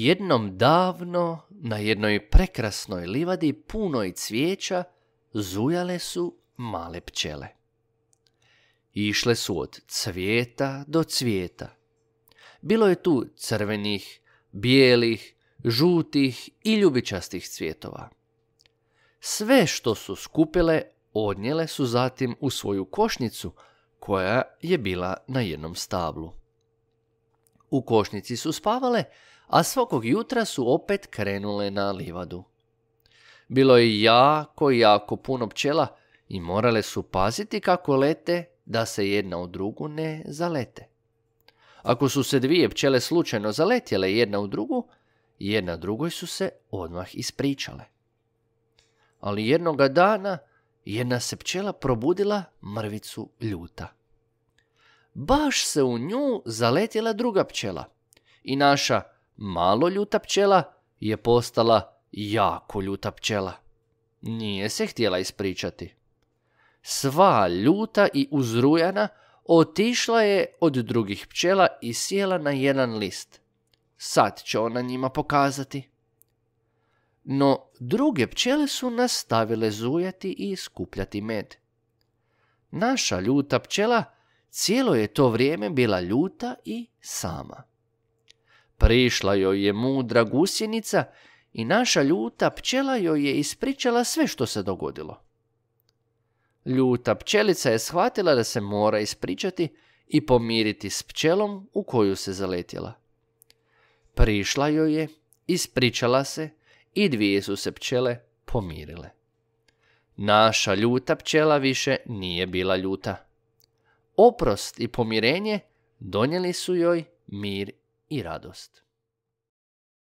Jednom davno, na jednoj prekrasnoj livadi punoj cvijeća, zujale su male pčele. Išle su od cvijeta do cvijeta. Bilo je tu crvenih, bijelih, žutih i ljubičastih cvjetova. Sve što su skupile, odnijele su zatim u svoju košnicu, koja je bila na jednom stablu. U košnici su spavale, a svakog jutra su opet krenule na livadu. Bilo je jako, jako puno pčela i morale su paziti kako lete da se jedna u drugu ne zalete. Ako su se dvije pčele slučajno zaletjele jedna u drugu, jedna drugoj su se odmah ispričale. Ali jednoga dana jedna se pčela probudila mrvicu ljuta. Baš se u nju zaletjela druga pčela i naša malo ljuta pčela je postala jako ljuta pčela. Nije se htjela ispričati. Sva ljuta i uzrujana otišla je od drugih pčela i sjela na jedan list. Sad će ona njima pokazati. No druge pčele su nastavile zujati i skupljati med. Naša ljuta pčela cijelo je to vrijeme bila ljuta i sama. Prišla joj je mudra gusjenica i naša ljuta pčela joj je ispričala sve što se dogodilo. Ljuta pčelica je shvatila da se mora ispričati i pomiriti s pčelom u koju se zaletjela. Prišla joj je, ispričala se i dvije su se pčele pomirile. Naša ljuta pčela više nije bila ljuta. Oprost i pomirenje donijeli su joj mir i radost.